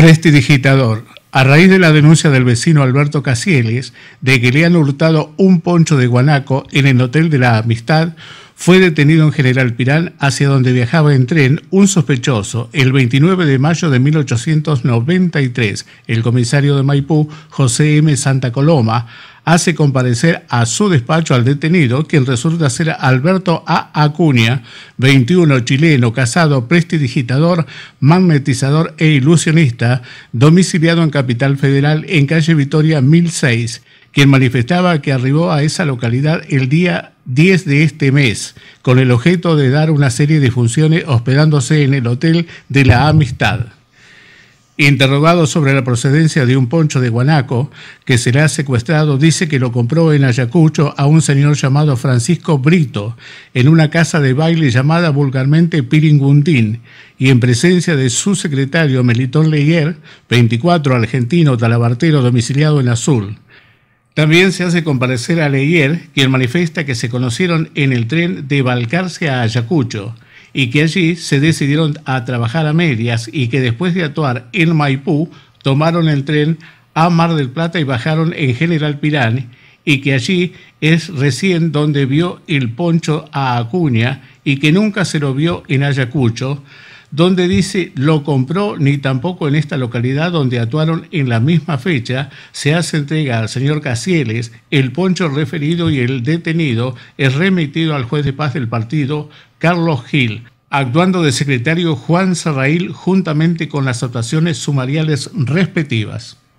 Prestidigitador. A raíz de la denuncia del vecino Alberto Casieles de que le han hurtado un poncho de guanaco en el Hotel de la Amistad, fue detenido en General Pirán, hacia donde viajaba en tren un sospechoso el 29 de mayo de 1893. El comisario de Maipú, José M. Santa Coloma, hace comparecer a su despacho al detenido, quien resulta ser Alberto A. Acuña, 21 chileno, casado, prestidigitador, magnetizador e ilusionista, domiciliado en Capital Federal en calle Vitoria 1006, quien manifestaba que arribó a esa localidad el día 10 de este mes, con el objeto de dar una serie de funciones hospedándose en el Hotel de la Amistad. Interrogado sobre la procedencia de un poncho de guanaco que será secuestrado, dice que lo compró en Ayacucho a un señor llamado Francisco Brito, en una casa de baile llamada vulgarmente Piringundín, y en presencia de su secretario Melitón Leguer, 24 argentino talabartero domiciliado en Azul. También se hace comparecer a Leyer, quien manifiesta que se conocieron en el tren de Balcarce a Ayacucho y que allí se decidieron a trabajar a medias y que después de actuar en Maipú tomaron el tren a Mar del Plata y bajaron en General Pirán y que allí es recién donde vio el poncho a Acuña y que nunca se lo vio en Ayacucho, donde dice lo compró ni tampoco en esta localidad donde actuaron en la misma fecha se hace entrega al señor Casieles el poncho referido y el detenido es remitido al juez de paz del partido Carlos Gil actuando de secretario Juan Sarrail juntamente con las actuaciones sumariales respectivas.